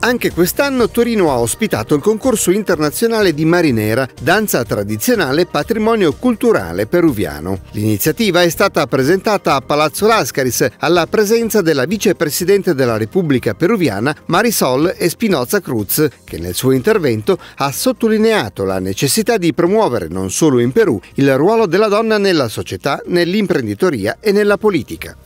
Anche quest'anno Torino ha ospitato il concorso internazionale di Marinera, danza tradizionale e patrimonio culturale peruviano. L'iniziativa è stata presentata a Palazzo Lascaris alla presenza della vicepresidente della Repubblica peruviana Marisol Espinoza Cruz, che nel suo intervento ha sottolineato la necessità di promuovere non solo in Perù il ruolo della donna nella società, nell'imprenditoria e nella politica.